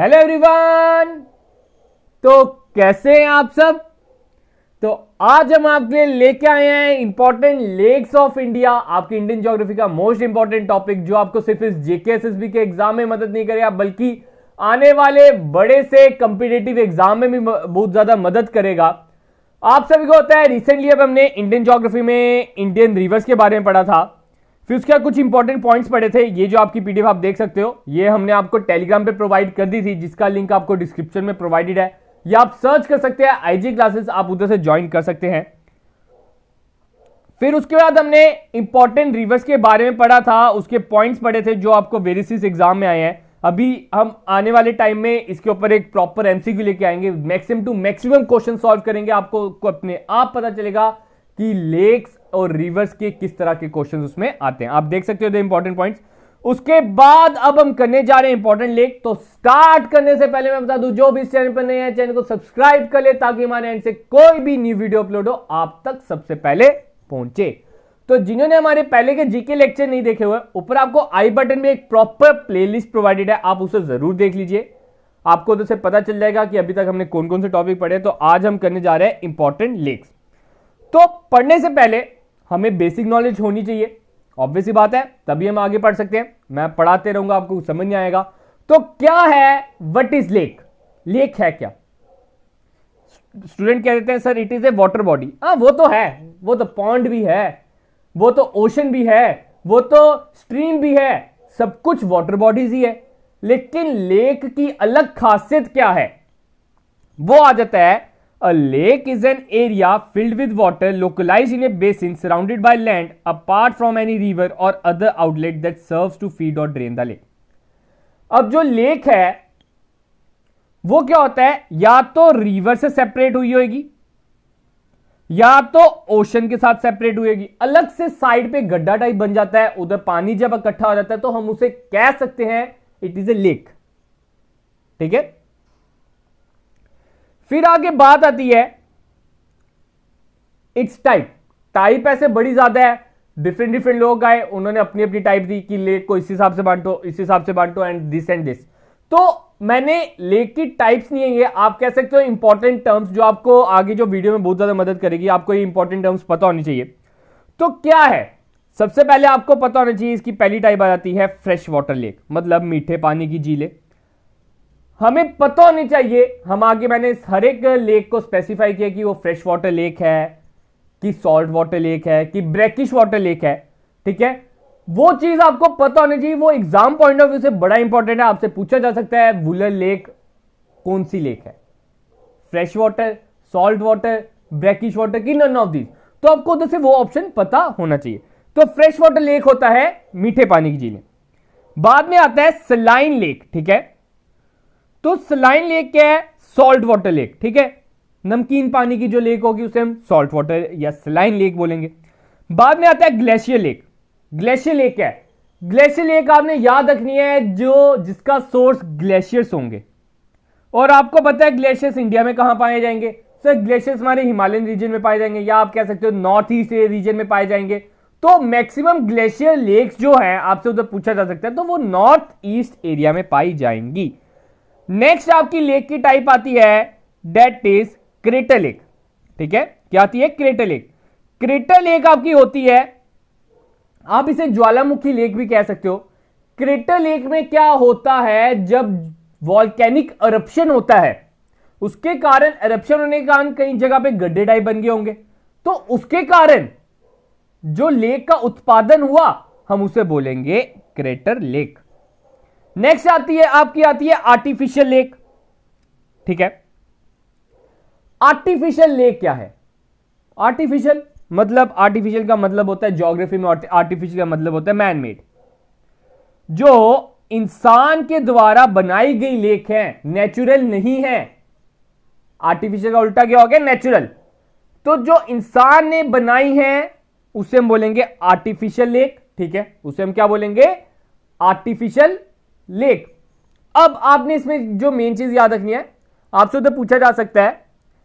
Hello everyone तो कैसे हैं आप सब तो आज हम आपके लिए लेके आए हैं इंपॉर्टेंट लेक्स ऑफ इंडिया आपकी इंडियन ज्योग्राफी का मोस्ट इंपॉर्टेंट टॉपिक जो आपको सिर्फ इस जेकेएसएसबी के एग्जाम में मदद नहीं करेगा बल्कि आने वाले बड़े से कंपिटेटिव एग्जाम में भी बहुत ज्यादा मदद करेगा आप सभी को होता है रिसेंटली अब हमने इंडियन ज्योग्राफी में इंडियन रिवर्स के बारे में पढ़ा था फिर उसके बाद कुछ इंपॉर्टेंट पॉइंट्स पड़े थे ये जो आपकी पीडीएफ आप देख सकते हो ये हमने आपको टेलीग्राम पे प्रोवाइड कर दी थी जिसका लिंक आपको डिस्क्रिप्शन में प्रोवाइडेड है या आप सर्च कर सकते हैं आईजी क्लासेस आप उधर से ज्वाइन कर सकते हैं फिर उसके बाद हमने इंपॉर्टेंट रिवर्स के बारे में पढ़ा था उसके पॉइंट्स पढ़े थे जो आपको वेरिसिस एग्जाम में आए हैं अभी हम आने वाले टाइम में इसके ऊपर एक प्रॉपर एमसीक्यू लेके आएंगे maximum to maximum question solve करेंगे आपको अपने आप पता चलेगा कि लेक्स और रिवर्स के किस तरह के क्वेश्चन उसमें आते हैं आप देख सकते हो द इंपॉर्टेंट पॉइंट उसके बाद अब हम करने जा रहे हैं इंपॉर्टेंट लेख तो स्टार्ट करने से पहले मैं बता दूं जो भी इस चैनल पर नए हैं चैनल को सब्सक्राइब कर ले ताकि हमारे एंड से कोई भी न्यू वीडियो अपलोड हो आप तक सबसे पहले पहुंचे तो जिन्होंने हमारे पहले के जीके लेक्चर नहीं देखे हुए ऊपर आपको आई बटन में एक प्रॉपर प्लेलिस्ट प्रोवाइडेड है आप उसे जरूर देख लीजिए आपको तो से पता चल जाएगा कि अभी तक हमने कौन कौन से टॉपिक पढ़े तो आज हम करने जा रहे हैं इंपॉर्टेंट लेख तो पढ़ने से पहले हमें बेसिक नॉलेज होनी चाहिए ऑब्वियस ही बात है तभी हम आगे पढ़ सकते हैं मैं पढ़ाते रहूंगा आपको समझ नहीं आएगा तो क्या है वट इज लेक लेक है क्या स्टूडेंट कह देते हैं sir it is a water body हाँ वो तो है वो तो पॉन्ड भी है वो तो ओशन भी है वो तो स्ट्रीम भी है सब कुछ वॉटर बॉडीज ही है लेकिन लेक की अलग खासियत क्या है वो आ जाता है A lake is an area filled with water localized in a basin surrounded by land apart from any river or other outlet that serves to feed or drain the lake. अब जो लेक है वो क्या होता है या तो river से सेपरेट हुई होगी या तो ओशन के साथ सेपरेट हुएगी अलग से साइड पे गड्ढा टाइप बन जाता है उधर पानी जब इकट्ठा हो जाता है तो हम उसे कह सकते हैं इट इज ए लेक ठीक है फिर आगे बात आती है इट्स टाइप टाइप ऐसे बड़ी ज्यादा है डिफरेंट डिफरेंट लोग आए उन्होंने अपनी अपनी टाइप दी कि लेक को इस हिसाब से बांटो इस हिसाब से बांटो एंड दिस एंड दिस तो मैंने लेक की टाइप्स नहीं है ये आप कह सकते हो इंपॉर्टेंट टर्म्स जो आपको आगे जो वीडियो में बहुत ज्यादा मदद करेगी आपको ये इंपॉर्टेंट टर्म्स पता होनी चाहिए तो क्या है सबसे पहले आपको पता होना चाहिए इसकी पहली टाइप आ जाती है फ्रेश वाटर लेक मतलब मीठे पानी की झीलें हमें पता होनी चाहिए हम आगे मैंने हर एक लेक को स्पेसिफाई किया कि वो फ्रेश वाटर लेक है कि सॉल्ट वाटर लेक है कि ब्रेकिश वाटर लेक है ठीक है वो चीज आपको पता होनी चाहिए वो एग्जाम पॉइंट ऑफ व्यू से बड़ा इंपॉर्टेंट है आपसे पूछा जा सकता है वुलर लेक कौन सी लेक है fresh water salt water brackish water की नन ऑफ दीज तो आपको उधर से वो ऑप्शन पता होना चाहिए तो फ्रेश वाटर लेक होता है मीठे पानी की झीलें बाद में आता है सलाइन लेक ठीक है तो सलाइन लेक क्या है सॉल्ट वाटर लेक ठीक है नमकीन पानी की जो लेक होगी उसे हम सॉल्ट वाटर या सलाइन लेक बोलेंगे बाद में आता है ग्लेशियर लेक ग्लेशियर लेक क्या है ग्लेशियर लेक आपने याद रखनी है जो जिसका सोर्स ग्लेशियर्स होंगे और आपको पता है ग्लेशियर्स इंडिया में कहां पाए जाएंगे सर ग्लेशियर्स हमारे हिमालयन रीजन में पाए जाएंगे या आप कह सकते हो नॉर्थ ईस्ट रीजन में पाए जाएंगे तो मैक्सिमम ग्लेशियर लेक्स जो है आपसे उधर पूछा जा सकता है तो वो नॉर्थ ईस्ट एरिया में पाई जाएंगी नेक्स्ट आपकी लेक की टाइप आती है डेट इज क्रिटलिक ठीक है क्या आती है क्रिटलिक क्रिटल लेक आपकी होती है आप इसे ज्वालामुखी लेक भी कह सकते हो क्रिटल लेक में क्या होता है जब वॉल्केनिक अरप्शन होता है उसके कारण अरप्शन होने के कारण कई जगह पे गड्ढे टाइप बन गए होंगे तो उसके कारण जो लेक का उत्पादन हुआ हम उसे बोलेंगे क्रेटर लेक नेक्स्ट आती है आपकी आती है आर्टिफिशियल लेक ठीक है आर्टिफिशियल लेक क्या है आर्टिफिशियल मतलब आर्टिफिशियल का मतलब होता है ज्योग्राफी में आर्टिफिशियल का मतलब होता है मैनमेड जो इंसान के द्वारा बनाई गई लेक है नेचुरल नहीं है आर्टिफिशियल का उल्टा क्या हो गया नेचुरल तो जो इंसान ने बनाई है उसे हम बोलेंगे आर्टिफिशियल लेक ठीक है उसे हम क्या बोलेंगे आर्टिफिशियल लेक अब आपने इसमें जो मेन चीज़ याद रखनी है आपसे उधर पूछा जा सकता है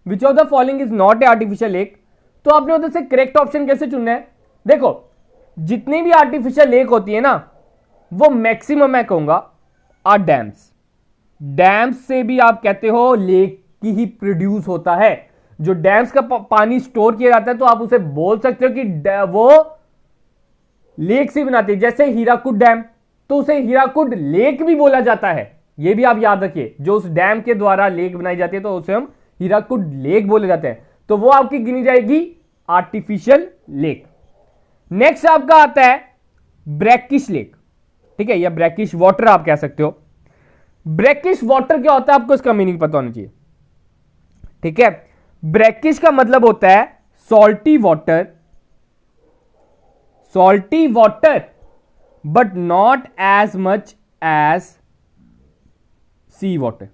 which of the following is not a artificial lake तो आपने उधर से करेक्ट ऑप्शन कैसे चुनना है देखो जितनी भी आर्टिफिशियल लेक होती है ना वो मैक्सिमम मैं कहूंगा आर डैम्स डैम्स से भी आप कहते हो लेक की ही प्रोड्यूस होता है जो डैम्स का पानी स्टोर किया जाता है तो आप उसे बोल सकते हो कि वो लेक से बनाती है जैसे हीराकुद डैम तो उसे हीराकुंड लेक भी बोला जाता है यह भी आप याद रखिए जो उस डैम के द्वारा लेक बनाई जाती है तो उसे हम हीराकुंड लेक बोले जाते हैं तो वो आपकी गिनी जाएगी आर्टिफिशियल लेक नेक्स्ट आपका आता है ब्रैकिश लेक ठीक है या ब्रैकिश वाटर आप कह सकते हो ब्रैकिश वाटर क्या होता है आपको इसका मीनिंग पता होना चाहिए ठीक है ब्रैकिश का मतलब होता है salty water salty water but not as much as sea water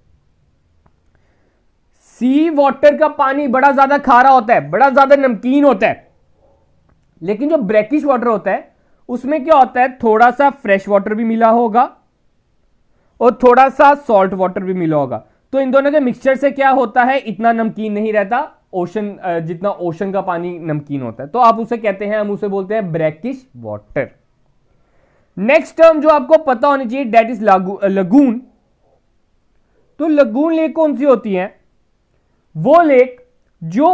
sea water का पानी बड़ा ज्यादा खारा होता है बड़ा ज्यादा नमकीन होता है लेकिन जो ब्रैकिश वाटर होता है उसमें क्या होता है थोड़ा सा फ्रेश वाटर भी मिला होगा और थोड़ा सा सॉल्ट वाटर भी मिला होगा तो इन दोनों के मिक्सचर से क्या होता है इतना नमकीन नहीं रहता ओशन जितना ओशन का पानी नमकीन होता है तो आप उसे कहते हैं हम उसे बोलते हैं ब्रैकिश वाटर नेक्स्ट टर्म जो आपको पता होनी चाहिए डेट इज लगून तो लगून लेक कौन सी होती है वो लेक जो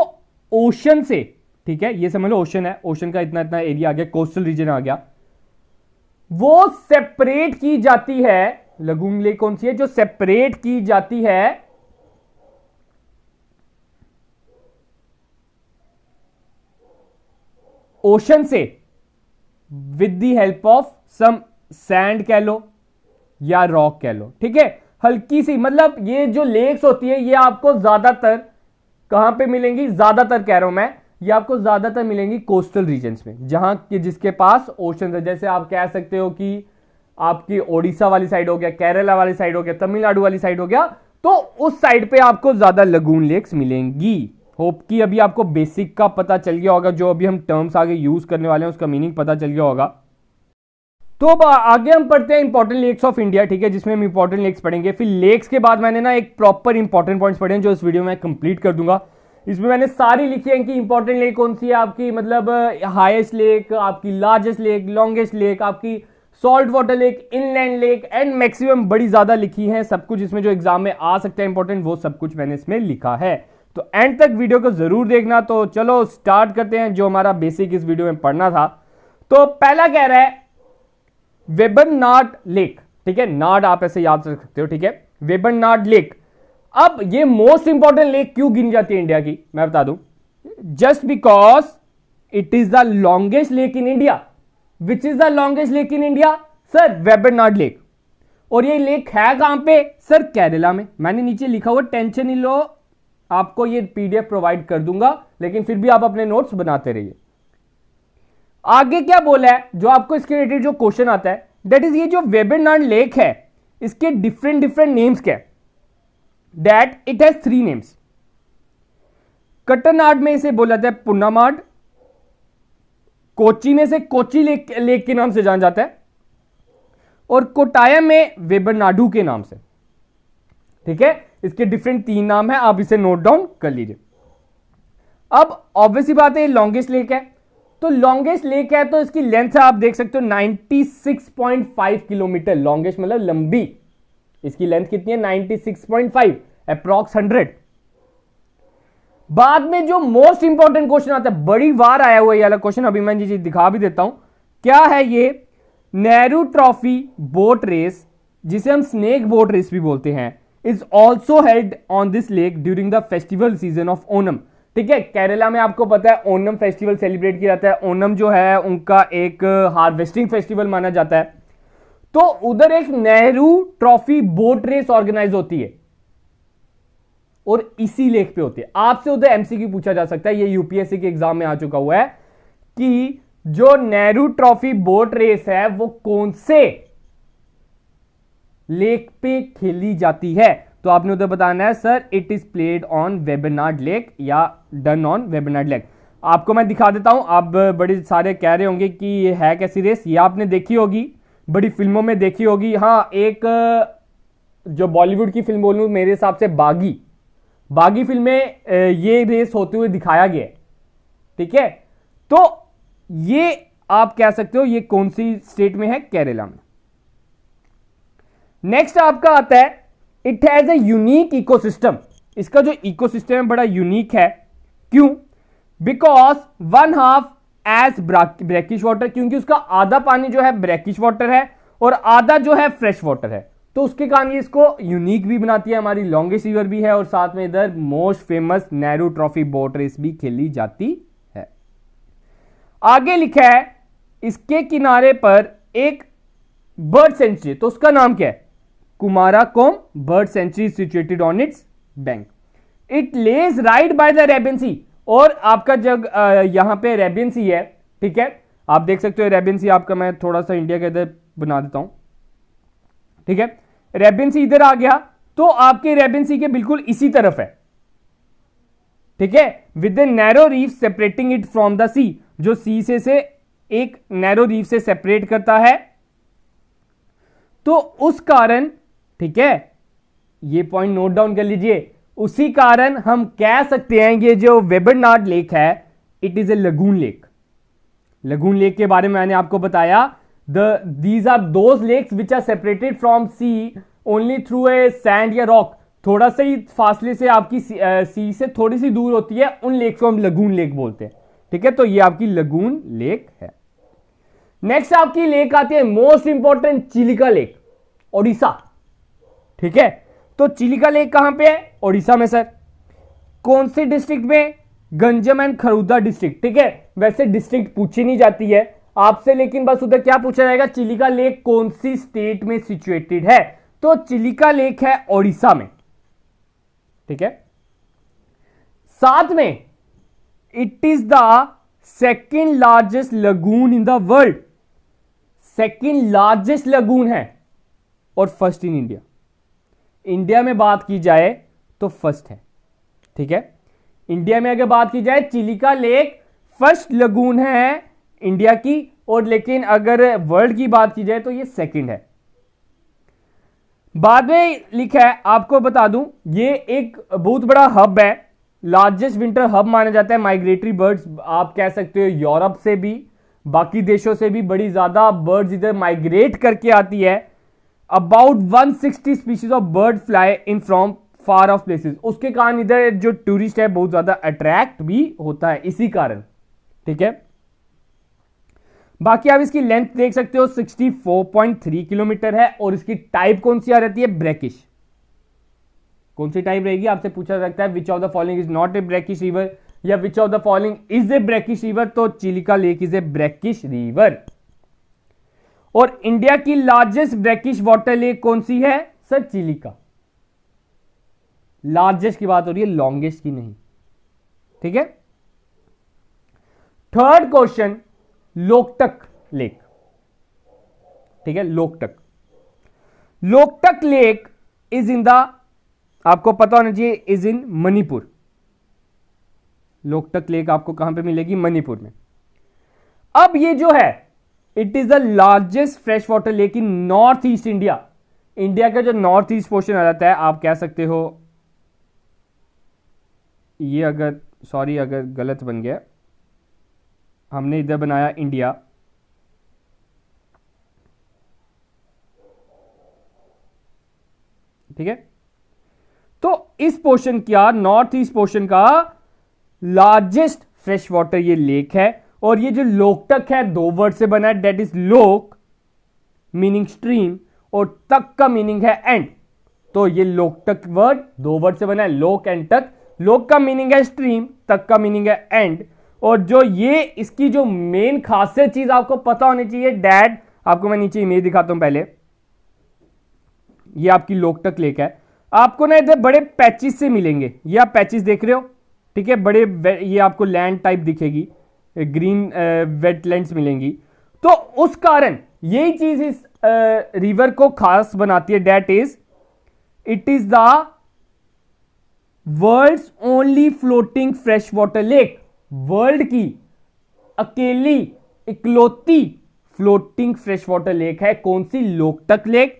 ओशन से ठीक है ये समझ लो ओशन है ओशन का इतना इतना एरिया आ गया कोस्टल रीजन आ गया वो सेपरेट की जाती है लगून लेक कौन सी है जो सेपरेट की जाती है ओशन से with the help of some sand कह लो या रॉक कह लो ठीक है हल्की सी मतलब ये जो लेक्स होती है ये आपको ज्यादातर कहां पे मिलेंगी ज्यादातर कह रहा हूं मैं ये आपको ज्यादातर मिलेंगी कोस्टल रीजन में जहां के जिसके पास ओशन है जैसे आप कह सकते हो कि आपकी ओडिशा वाली साइड हो गया केरला वाली साइड हो गया तमिलनाडु वाली साइड हो गया तो उस साइड पे आपको ज्यादा लगून लेक्स मिलेंगी होप की अभी आपको बेसिक का पता चल गया होगा जो अभी हम टर्म्स आगे यूज करने वाले हैं उसका मीनिंग पता चल गया होगा तो अब आगे हम पढ़ते हैं इंपॉर्टेंट लेक्स ऑफ इंडिया ठीक है जिसमें हम इंपॉर्टेंट लेक्स पढ़ेंगे फिर लेक्स के बाद मैंने ना एक प्रॉपर इंपॉर्टेंट पॉइंट्स पढ़े हैं जो इस वीडियो में कंप्लीट कर दूंगा इसमें मैंने सारी लिखी है कि इंपॉर्टेंट लेक कौन सी है आपकी मतलब हाइस्ट लेक आपकी लार्जेस्ट लेक लॉन्गेस्ट लेक आपकी salt water lake inland lake and maximum बड़ी ज़्यादा लिखी है सब कुछ इसमें जो एग्जाम में आ सकता है इंपॉर्टेंट वो सब कुछ मैंने इसमें लिखा है तो एंड तक वीडियो को ज़रूर देखना तो चलो स्टार्ट करते हैं जो हमारा बेसिक इस वीडियो में पढ़ना था तो पहला कह रहा है वेबन नाट लेक ठीक है नॉट आप ऐसे याद रख सकते हो ठीक है वेबन नॉट लेक अब ये मोस्ट इंपॉर्टेंट लेक क्यों गिनी जाती है इंडिया की मैं बता दू just because it is the longest lake in India which is the longest lake in India sir Vembanad lake और ये लेक है कहां पे सर केरला में मैंने नीचे लिखा हुआ टेंशन नहीं लो आपको ये पीडीएफ प्रोवाइड कर दूंगा लेकिन फिर भी आप अपने नोट्स बनाते रहिए आगे क्या बोला है जो आपको इसके रिलेटेड जो क्वेश्चन आता है दैट इज ये जो वेबिनार लेक है इसके डिफरेंट डिफरेंट नेम्स क्या that it has three names Kuttanad में इसे बोला जाता है पुन्नामाड कोची में से कोची लेक, लेक के नाम से जाना जाता है और कोटाया में वेबरनाडू के नाम से ठीक है इसके डिफरेंट तीन नाम है आप इसे नोट डाउन कर लीजिए अब ऑब्वियसली बात है लॉन्गेस्ट लेक है तो लॉन्गेस्ट लेक है तो इसकी लेंथ है आप देख सकते हो 96.5 किलोमीटर लॉन्गेस्ट मतलब लंबी इसकी लेंथ कितनी है 96.5 अप्रॉक्स हंड्रेड बाद में जो मोस्ट इंपॉर्टेंट क्वेश्चन आता है बड़ी बार आया हुआ ये वाला क्वेश्चन मैं जी जी दिखा भी देता हूं क्या है ये नेहरू ट्रॉफी बोट रेस जिसे हम स्नेक बोट रेस भी बोलते हैं is also held on this lake during the festival season of Onam ठीक है केरला में आपको पता है ओनम फेस्टिवल सेलिब्रेट किया जाता है ओनम जो है उनका एक हार्वेस्टिंग uh, फेस्टिवल माना जाता है तो उधर एक Nehru trophy boat race organise होती है और इसी लेख पे होती है आपसे उधर एमसीक्यू पूछा जा सकता है ये यूपीएससी के एग्जाम में आ चुका हुआ है कि जो नेहरू ट्रॉफी बोट रेस है वो कौन से लेक पे खेली जाती है तो आपने उधर बताना है sir it is played on Vembanad lake या डन ऑन वेबनाड लेक आपको मैं दिखा देता हूं आप बड़े सारे कह रहे होंगे कि ये है कैसी रेस ये आपने देखी होगी बड़ी फिल्मों में देखी होगी हाँ एक जो बॉलीवुड की फिल्म बोलूँ मेरे हिसाब से बागी बागी फिल्म में ये रेस होते हुए दिखाया गया ठीक है तो ये आप कह सकते हो ये कौन सी स्टेट में है केरला में नेक्स्ट आपका आता है it has a unique ecosystem इसका जो इकोसिस्टम है बड़ा यूनिक है क्यों because one half as brackish water क्योंकि उसका आधा पानी जो है ब्रैकिश वाटर है और आधा जो है फ्रेश वाटर है तो उसके कारण ये इसको यूनिक भी बनाती है हमारी लॉन्गेस्ट रिवर भी है और साथ में इधर most famous Nehru trophy boat race भी खेली जाती है आगे लिखा है इसके किनारे पर एक बर्ड सेंचुरी तो उसका नाम क्या है Kumarakom bird sanctuary situated on its bank it lies right by the रेबेंसी और आपका जग यहां पे रेबेंसी है ठीक है आप देख सकते हो रेबेंसी आपका मैं थोड़ा सा इंडिया के इधर बना देता हूं ठीक है रेबेंसी इधर आ गया तो आपके रेबेंसी के बिल्कुल इसी तरफ है ठीक है with narrow reef separating it from the sea जो सी से से एक नैरो रीफ से सेपरेट करता है तो उस कारण ठीक है ये पॉइंट नोट डाउन कर लीजिए उसी कारण हम कह सकते हैं ये जो वेबरनाड लेक है it is a lagoon lake lagoon lake के बारे में मैंने आपको बताया the these are those lakes which are separated from sea only through a sand या रॉक थोड़ा सा ही फासले से आपकी सी, से थोड़ी सी दूर होती है उन लेक्स को हम लगून लेक बोलते हैं ठीक है तो ये आपकी लगून लेक है नेक्स्ट आपकी लेक आती है most important Chilika lake Odisha ठीक है तो चिलिका लेक कहां पे है ओडिशा में सर कौन से डिस्ट्रिक्ट में गंजम एंड खरुदा डिस्ट्रिक्ट ठीक है वैसे डिस्ट्रिक्ट पूछी नहीं जाती है आपसे लेकिन बस उधर क्या पूछा जाएगा चिलिका लेक कौन सी स्टेट में सिचुएटेड है तो चिलिका लेक है ओडिशा में ठीक है साथ में it is the second largest lagoon in the world second largest lagoon है और फर्स्ट इन इंडिया इंडिया में बात की जाए तो फर्स्ट है ठीक है इंडिया में अगर बात की जाए चिलिका लेक फर्स्ट लगून है इंडिया की और लेकिन अगर वर्ल्ड की बात की जाए तो ये सेकंड है बाद में लिखा है आपको बता दूं ये एक बहुत बड़ा हब है लार्जेस्ट विंटर हब माना जाता है माइग्रेटरी बर्ड्स आप कह सकते हो यूरोप से भी बाकी देशों से भी बड़ी ज़्यादा बर्ड्स इधर माइग्रेट करके आती है about 160 species of bird fly in from far off places उसके कारण इधर जो टूरिस्ट है बहुत ज़्यादा अट्रैक्ट भी होता है इसी कारण ठीक है बाकी आप इसकी लेंथ देख सकते हो 64.3 किलोमीटर है और इसकी टाइप कौन सी आ रहती है ब्रेकिश कौन सी टाइप रहेगी आपसे पूछा सकता है which of the following is not a brackish river या which of the following is a brackish river तो Chilika lake is a brackish river और इंडिया की लार्जेस्ट ब्रैकिश वाटर लेक कौन सी है सर चिलिका लार्जेस्ट की बात हो रही है लॉन्गेस्ट की नहीं ठीक है थर्ड क्वेश्चन लोकटक लेक ठीक है Loktak Loktak lake is in the आपको पता होना चाहिए is in Manipur Loktak lake आपको कहां पे मिलेगी मणिपुर में अब ये जो है it is the largest fresh water lake in north east India India का जो नॉर्थ ईस्ट पोर्शन आ जाता है आप कह सकते हो ये अगर सॉरी अगर गलत बन गया हमने इधर बनाया इंडिया ठीक है तो इस पोर्शन क्या नॉर्थ ईस्ट पोर्शन का लार्जेस्ट फ्रेश वाटर ये लेक है और ये जो लोकटक है दो वर्ड से बना है डेट इज लोक मीनिंग स्ट्रीम और तक का मीनिंग है एंड तो ये लोकटक वर्ड दो वर्ड से बना है लोक एंड तक लोक का मीनिंग है स्ट्रीम तक का मीनिंग है एंड और जो ये इसकी जो मेन खासियत चीज आपको पता होनी चाहिए डैड आपको मैं नीचे इमेज दिखाता हूं पहले ये आपकी लोकटक लेक है आपको ना इधर बड़े पैचिस से मिलेंगे ये आप पैचिस देख रहे हो ठीक है बड़े ये आपको लैंड टाइप दिखेगी ग्रीन वेटलैंड्स मिलेंगी तो उस कारण यही चीज इस रिवर को खास बनाती है that is it is the world only floating fresh water lake world की अकेली इकलौती फ्लोटिंग फ्रेश वाटर लेक है कौन सी लोकटक लेक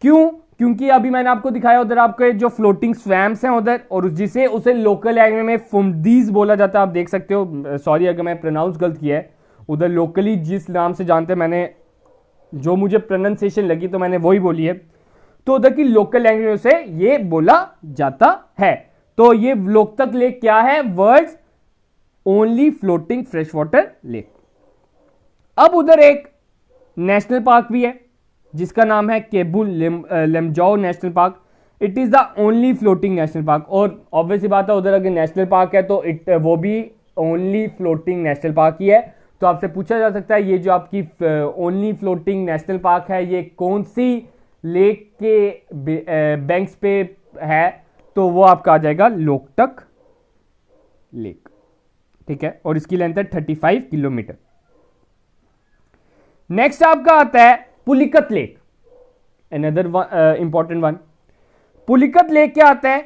क्यों क्योंकि अभी मैंने आपको दिखाया उधर आपके जो फ्लोटिंग स्वैम्स हैं उधर और जिसे उसे लोकल लैंग्वेज में फुमदीज बोला जाता है आप देख सकते हो सॉरी अगर मैं प्रोनाउंस गलत किया है उधर लोकली जिस नाम से जानते हैं मैंने जो मुझे प्रोनाउंसिएशन लगी तो मैंने वही बोली है तो उधर की लोकल लैंग्वेज से ये बोला जाता है तो ये लोक तक लेक क्या है world's only floating fresh water lake अब उधर एक नेशनल पार्क भी है जिसका नाम है Keibul Lam, Lamjao national park it is the only floating national park और ऑब्वियसली बात है उधर अगर नेशनल पार्क है तो इट वो भी ओनली फ्लोटिंग नेशनल पार्क ही है तो आपसे पूछा जा सकता है ये जो आपकी ओनली फ्लोटिंग नेशनल पार्क है ये कौन सी लेक के बैंक्स पे है तो वो आपका आ जाएगा लोकटक लेक ठीक है और इसकी लेंथ है 35 किलोमीटर नेक्स्ट आपका आता है Pulicat lake another important one Pulicat lake क्या आता है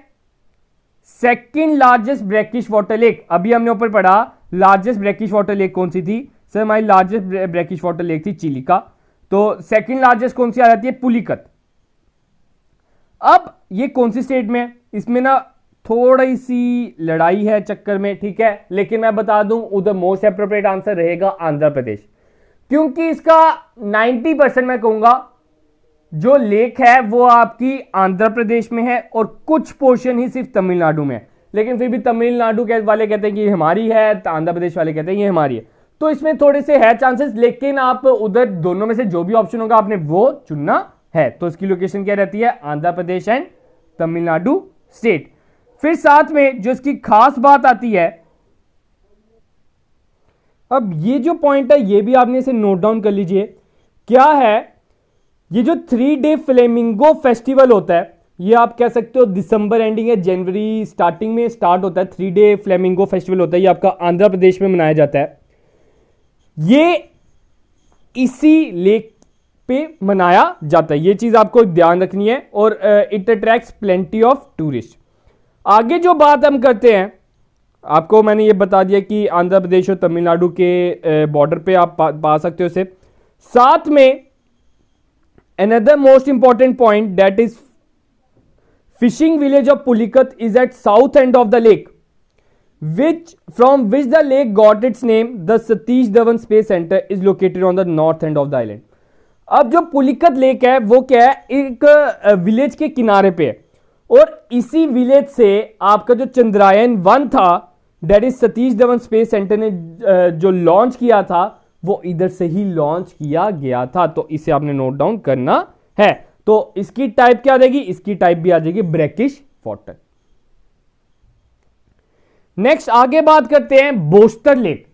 second largest brackish water lake अभी हमने ऊपर पढ़ा लार्जेस्ट ब्रैकिश वाटर लेक कौन सी थी सर हमारी लार्जेस्ट ब्रैकिश वाटर लेक थी चिलिका तो सेकेंड लार्जेस्ट कौन सी आ जाती है पुलिकत अब ये कौन सी स्टेट में है इसमें ना थोड़ी सी लड़ाई है चक्कर में ठीक है लेकिन मैं बता दूं उधर मोस्ट अप्रोप्रिएट आंसर रहेगा आंध्र प्रदेश क्योंकि इसका 90 परसेंट मैं कहूँगा जो लेक है वो आपकी आंध्र प्रदेश में है और कुछ पोर्शन ही सिर्फ तमिलनाडु में है लेकिन फिर भी तमिलनाडु के वाले कहते हैं कि ये हमारी है तो आंध्र प्रदेश वाले कहते हैं ये हमारी है तो इसमें थोड़े से है चांसेस लेकिन आप उधर दोनों में से जो भी ऑप्शन होगा आपने वो चुनना है तो इसकी लोकेशन क्या रहती है आंध्र प्रदेश एंड तमिलनाडु स्टेट फिर साथ में जो इसकी खास बात आती है अब ये जो पॉइंट है ये भी आपने इसे नोट डाउन कर लीजिए क्या है ये जो थ्री डे फ्लेमिंगो फेस्टिवल होता है ये आप कह सकते हो दिसंबर एंडिंग है जनवरी स्टार्टिंग में स्टार्ट होता है थ्री डे फ्लेमिंगो फेस्टिवल होता है ये आपका आंध्र प्रदेश में मनाया जाता है ये इसी लेक पे मनाया जाता है ये चीज़ आपको ध्यान रखनी है और it attract plenty of tourist आगे जो बात हम करते हैं आपको मैंने ये बता दिया कि आंध्र प्रदेश और तमिलनाडु के बॉर्डर पे आप पा, पा सकते हो उसे साथ में another most important point that is fishing village of Pulicat is at south end of the lake which from which the lake got its name the Satish Dhawan space centre is located on the north end of the island अब जो Pulicat lake है वो क्या है एक village के किनारे पे है और इसी विलेज से आपका जो चंद्रायन वन था that is Satish Dhawan space centre ने जो लॉन्च किया था वो इधर से ही लॉन्च किया गया था तो इसे आपने नोट डाउन करना है तो इसकी टाइप क्या आ जाएगी इसकी टाइप भी आ जाएगी ब्रैकिश वाटर नेक्स्ट आगे बात करते हैं बोस्टर लेक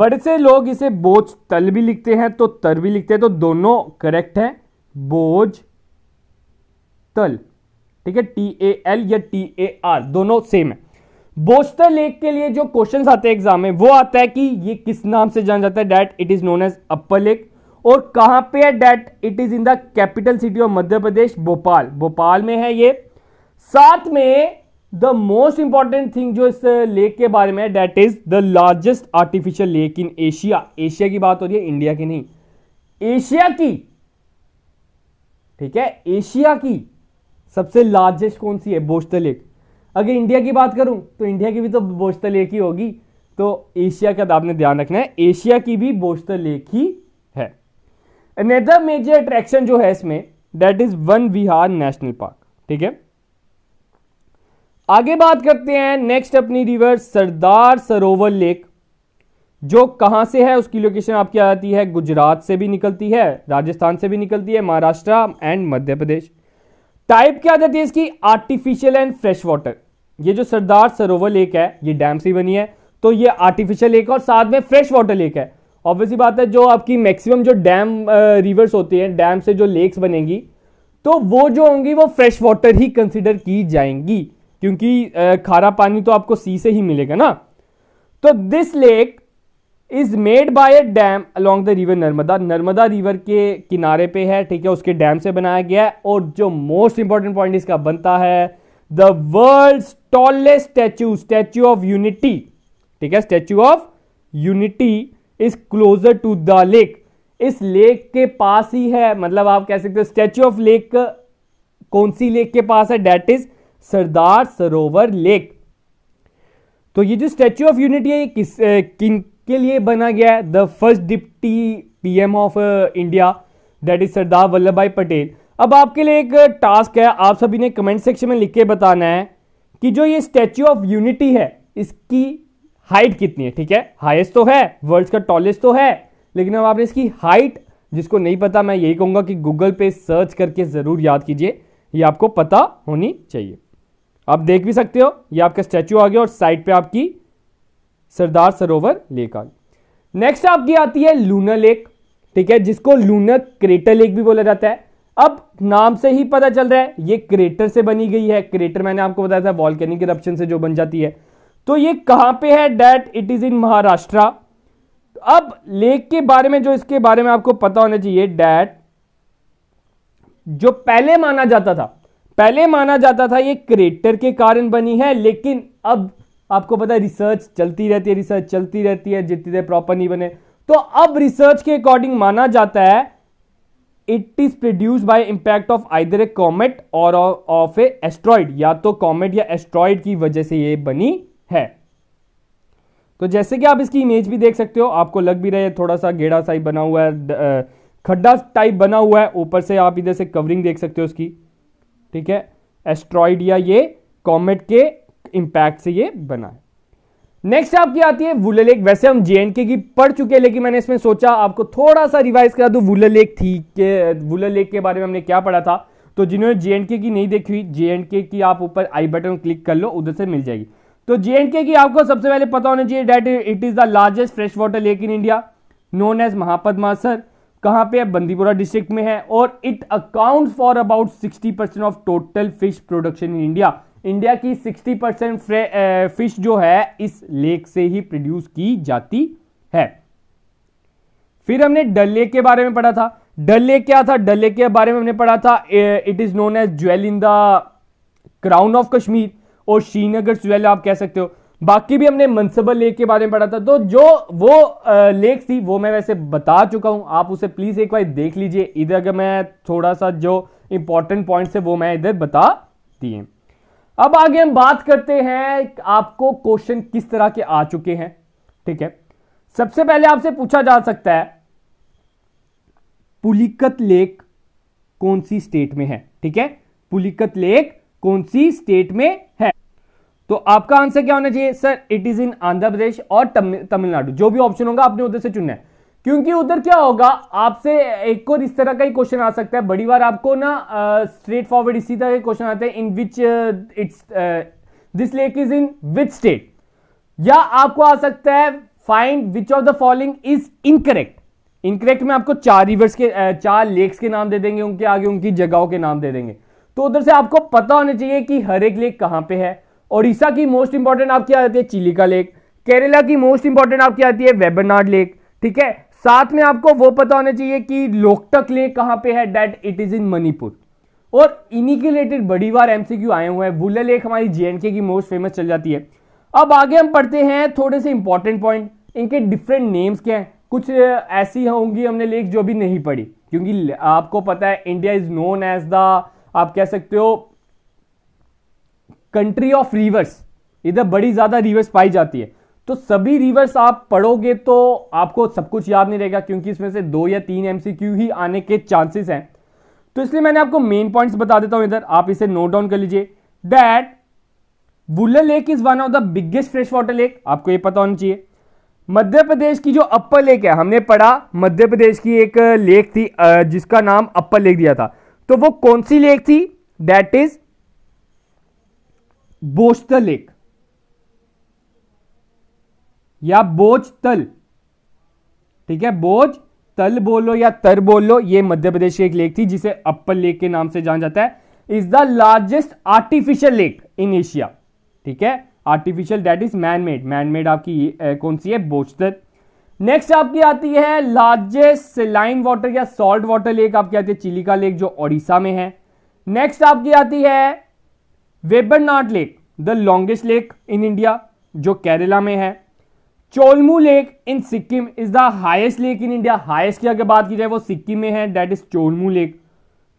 बड़े से लोग इसे बोझ तल भी लिखते हैं तो तर भी लिखते हैं तो दोनों करेक्ट है बोझ तल ठीक है टी ए एल या टी ए आर दोनों सेम है बोस्टर लेक के लिए जो क्वेश्चंस आते हैं एग्जाम में वो आता है कि ये किस नाम से जाना जाता है that it is known as upper lake और कहां पे है that it is in the capital city of Madhya Pradesh Bhopal Bhopal में है ये साथ में द मोस्ट इंपॉर्टेंट थिंग जो इस लेक के बारे में है that is the largest artificial lake in Asia Asia की बात हो रही है इंडिया की नहीं एशिया की ठीक है एशिया की सबसे लार्जेस्ट कौन सी है बोस्टर लेक अगर इंडिया की बात करूं तो इंडिया की भी तो बोश्तल एक ही होगी तो एशिया का तो आपने ध्यान रखना है एशिया की भी बोश्तल एक ही है अनेदर मेजर अट्रैक्शन जो है इसमें that is Van Vihar national park ठीक है आगे बात करते हैं नेक्स्ट अपनी रिवर सरदार सरोवर लेक जो कहां से है उसकी लोकेशन आपकी आ जाती है गुजरात से भी निकलती है राजस्थान से भी निकलती है महाराष्ट्र एंड मध्य प्रदेश टाइप क्या आ जाती है इसकी आर्टिफिशियल एंड फ्रेश वाटर ये जो सरदार सरोवर लेक है ये डैम से बनी है तो ये आर्टिफिशियल लेक है और साथ में फ्रेश वाटर लेक है ऑब्वियसली बात है जो आपकी मैक्सिमम जो डैम रिवर्स होती हैं डैम से जो लेक्स बनेंगी तो वो जो होंगी वो फ्रेश वाटर ही कंसिडर की जाएंगी क्योंकि खारा पानी तो आपको सी से ही मिलेगा ना तो this lake is made by a dam along the river Narmada Narmada river के किनारे पे है ठीक है उसके डैम से बनाया गया है और जो मोस्ट इंपॉर्टेंट पॉइंट इसका बनता है the world tallest statue statue of unity ठीक है statue of unity is closer to the lake इस लेक के पास ही है मतलब आप कह सकते हो स्टैच्यू ऑफ लेक कौन सी लेक के पास है डेट इज सरदार सरोवर लेक तो ये जो स्टैचू ऑफ यूनिटी है ये किस किन के लिए बना गया है the first deputy PM of India that is Sardar Vallabhbhai Patel अब आपके लिए एक टास्क है आप सभी ने कमेंट सेक्शन में लिख के बताना है कि जो ये स्टैच्यू ऑफ यूनिटी है इसकी हाइट कितनी है ठीक है हाइस्ट तो है वर्ल्ड का टॉलेस्ट तो है लेकिन अब आपने इसकी हाइट जिसको नहीं पता मैं यही कहूंगा कि गूगल पे सर्च करके ज़रूर याद कीजिए ये आपको पता होनी चाहिए आप देख भी सकते हो ये आपका स्टैचू आ गया और साइड पे आपकी सरदार सरोवर लेक आ गई नेक्स्ट आपकी आती है लूना लेक ठीक है जिसको लूना क्रेटर लेक भी बोला जाता है अब नाम से ही पता चल रहा है ये क्रेटर से बनी गई है क्रेटर मैंने आपको बताया था वॉल्केनिक इरप्शन से जो बन जाती है तो ये कहां पे है that it is in Maharashtra अब लेक के बारे में जो इसके बारे में आपको पता होना चाहिए डैट जो पहले माना जाता था पहले माना जाता था ये क्रेटर के कारण बनी है लेकिन अब आपको पता है रिसर्च चलती रहती है रिसर्च चलती रहती है जितनी देर प्रॉपर नहीं बने तो अब रिसर्च के अकॉर्डिंग माना जाता है it is produce by impact of either a comet और ऑफ ए एस्ट्रॉइड या तो कॉमेट या एस्ट्रॉइड की वजह से ये बनी है तो जैसे कि आप इसकी इमेज भी देख सकते हो आपको लग भी रहे थोड़ा सा गेड़ा साइप बना हुआ है खड्डा टाइप बना हुआ है ऊपर से आप इधर से कवरिंग देख सकते हो उसकी ठीक है एस्ट्रॉइड या ये कॉमेट के इम्पैक्ट से ये बना है नेक्स्ट आपकी आती है वुलर लेक वैसे हम जेएनके की पढ़ चुके हैं लेकिन मैंने इसमें सोचा आपको थोड़ा सा रिवाइज करा दू वुलर लेक थी के वुलर लेक के बारे में हमने क्या पढ़ा था तो जिन्होंने जे की नहीं देखी हुई जे की आप ऊपर आई बटन क्लिक कर लो उधर से मिल जाएगी तो जे की आपको सबसे पहले पता होना चाहिए that it is the largest fresh water lake in India known as मासर कहाँ पे है बंदीपुरा डिस्ट्रिक्ट में है और it account for about sixty percent of total fish production in India India की 60 परसेंट फिश जो है इस लेक से ही प्रोड्यूस की जाती है फिर हमने डल लेक के बारे में पढ़ा था डल लेक क्या था डल लेक के बारे में हमने पढ़ा था it is known as jewel in the crown of Kashmir और श्रीनगर ज्वेल आप कह सकते हो बाकी भी हमने मनसबल लेक के बारे में पढ़ा था तो जो वो लेक थी वो मैं वैसे बता चुका हूं आप उसे प्लीज़ एक बार देख लीजिए इधर अगर मैं थोड़ा सा जो इंपॉर्टेंट पॉइंट है वो मैं इधर बता दिए अब आगे हम बात करते हैं आपको क्वेश्चन किस तरह के आ चुके हैं ठीक है सबसे पहले आपसे पूछा जा सकता है पुलिकत लेक कौन सी स्टेट में है ठीक है पुलिकत लेक कौन सी स्टेट में है तो आपका आंसर क्या होना चाहिए sir it is in Andhra Pradesh और तमिलनाडु जो भी ऑप्शन होगा आपने उधर से चुनना है क्योंकि उधर क्या होगा आपसे एक और इस तरह का ही क्वेश्चन आ सकता है बड़ी बार आपको ना स्ट्रेट फॉरवर्ड इसी तरह के क्वेश्चन आते हैं in which it's this lake is in which state या आपको आ सकता है find which of the following is incorrect incorrect में आपको चार रिवर्स के चार लेक्स के नाम दे देंगे उनके आगे उनकी जगहों के नाम दे देंगे तो उधर से आपको पता होना चाहिए कि हर एक लेक कहां पे है ओडिशा की मोस्ट इंपॉर्टेंट आपकी आती है चिलिका लेक केरला की मोस्ट इंपॉर्टेंट आपकी आती है वेबरनाड लेक ठीक है साथ में आपको वो पता होना चाहिए कि लोकटक लेक कहां पे है that it is in Manipur और इन्हीं के रिलेटेड बड़ी बार एमसीक्यू आए हुए हैं वुलर लेख हमारी जेएनके की मोस्ट फेमस चल जाती है अब आगे हम पढ़ते हैं थोड़े से इंपॉर्टेंट पॉइंट इनके डिफरेंट नेम्स के हैं कुछ uh, ऐसी होंगी हमने लेख जो भी नहीं पढ़ी क्योंकि आपको पता है India is known as the आप कह सकते हो कंट्री ऑफ रिवर्स इधर बड़ी ज़्यादा रिवर्स पाई जाती है तो सभी रिवर्स आप पढ़ोगे तो आपको सब कुछ याद नहीं रहेगा क्योंकि इसमें से दो या तीन एमसीक्यू ही आने के चांसेस हैं तो इसलिए मैंने आपको मेन पॉइंट्स बता देता हूं इधर आप इसे नोट डाउन कर लीजिए that Wular lake is one of the biggest fresh water lake आपको ये पता होना चाहिए मध्य प्रदेश की जो अपर लेक है हमने पढ़ा मध्य प्रदेश की एक लेक थी जिसका नाम अपर लेक दिया था तो वो कौन सी लेक थी दैट इज बोस्टर लेक या बोझ तल ठीक है बोझ तल बोलो या तर बोलो ये मध्य प्रदेश की एक लेक थी जिसे अप्पल लेक के नाम से जाना जाता है is the largest artificial lake in Asia ठीक है artificial that is man made man made आपकी ए, कौन सी है तल नेक्स्ट आपकी आती है लार्जेस्ट सिलाइन वाटर या सॉल्ट वाटर लेक आपकी आती है चिलिका लेक जो ओडिशा में है नेक्स्ट आपकी आती है Vembanad lake the longest lake in India जो केरला में है Cholamu lake in Sikkim is the highest lake in India highest की अगर बात की जाए वो सिक्किम में है डेट इज चोलमू लेक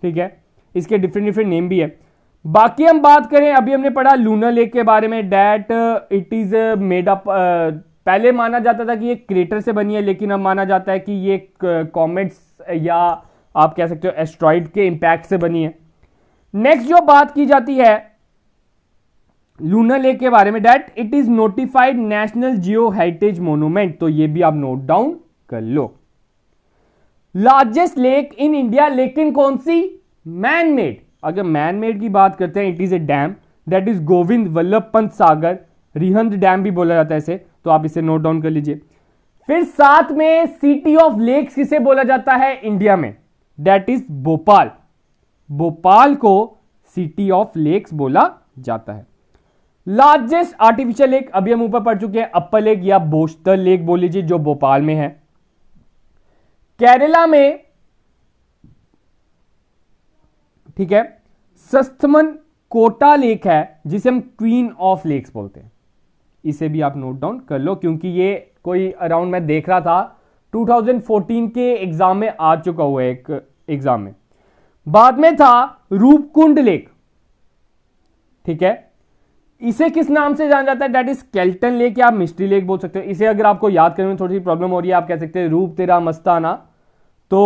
ठीक है इसके डिफरेंट डिफरेंट नेम भी है बाकी हम बात करें अभी हमने पढ़ा लूना लेक के बारे में that it is made up पहले माना जाता था कि ये क्रेटर से बनी है लेकिन अब माना जाता है कि ये कॉमेट्स uh, uh, या आप कह सकते हो एस्ट्रॉइड के इम्पैक्ट से बनी है नेक्स्ट जो बात की जाती है लूना लेक के बारे में that it is notified national geo heritage monument तो ये भी आप नोट डाउन कर लो लार्जेस्ट लेक इन इंडिया लेकिन कौन सी मैन मेड अगर मैन मेड की बात करते हैं it is a dam that is Govind Vallabh Pant Sagar Rihand dam भी बोला जाता है इसे तो आप इसे नोट डाउन कर लीजिए फिर साथ में सिटी ऑफ लेक्स किसे बोला जाता है इंडिया में दैट इज भोपाल भोपाल को सिटी ऑफ लेक्स बोला जाता है लार्जेस्ट आर्टिफिशियल लेक अभी हम ऊपर पढ़ चुके हैं अपर लेक या बोस्टर लेक बोल लीजिए जो भोपाल में है केरला में ठीक है सस्थमन कोटा लेक है जिसे हम क्वीन ऑफ लेक्स बोलते हैं इसे भी आप नोट डाउन कर लो क्योंकि ये कोई अराउंड मैं देख रहा था 2014 के एग्जाम में आ चुका हुआ एक एग्जाम में बाद में था रूपकुंड लेक ठीक है इसे किस नाम से जाना जाता है डेट इज स्केल्टन लेक या आप मिस्ट्री लेक बोल सकते हो इसे अगर आपको याद करने में थोड़ी सी प्रॉब्लम हो रही है आप कह सकते हैं रूप तेरा मस्ताना तो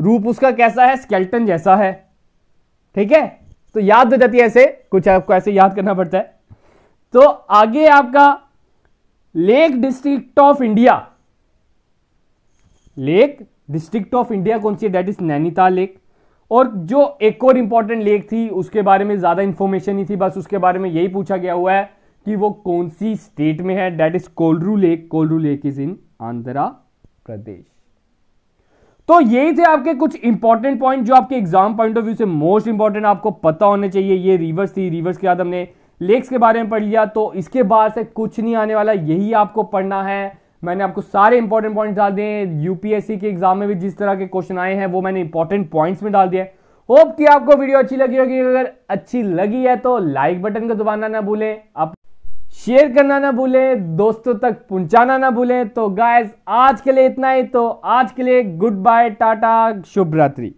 रूप उसका कैसा है स्केल्टन जैसा है ठीक है तो याद हो जाती है ऐसे कुछ आपको ऐसे याद करना पड़ता है तो आगे आपका lake district of India lake district of India कौन सी है डेट इज नैनीताल लेक और जो एक और इंपॉर्टेंट लेक थी उसके बारे में ज़्यादा इंफॉर्मेशन नहीं थी बस उसके बारे में यही पूछा गया हुआ है कि वो कौन सी स्टेट में है that is Kolleru lake Kolleru lake is in Andhra Pradesh तो यही थे आपके कुछ इंपॉर्टेंट पॉइंट जो आपके एग्जाम पॉइंट ऑफ व्यू से मोस्ट इंपॉर्टेंट आपको पता होने चाहिए ये रिवर्स थी रिवर्स के बाद हमने लेक्स के बारे में पढ़ लिया तो इसके बाद से कुछ नहीं आने वाला यही आपको पढ़ना है मैंने आपको सारे इंपॉर्टेंट पॉइंट्स डाल दिए यूपीएससी के एग्जाम में भी जिस तरह के क्वेश्चन आए हैं वो मैंने इंपॉर्टेंट पॉइंट्स में डाल दिया होप कि आपको वीडियो अच्छी लगी होगी अगर अच्छी लगी है तो लाइक बटन को दबाना ना भूलें आप शेयर करना ना भूलें दोस्तों तक पहुंचाना ना भूलें तो गाइज आज के लिए इतना ही तो आज के लिए गुड बाय टाटा शुभरात्रि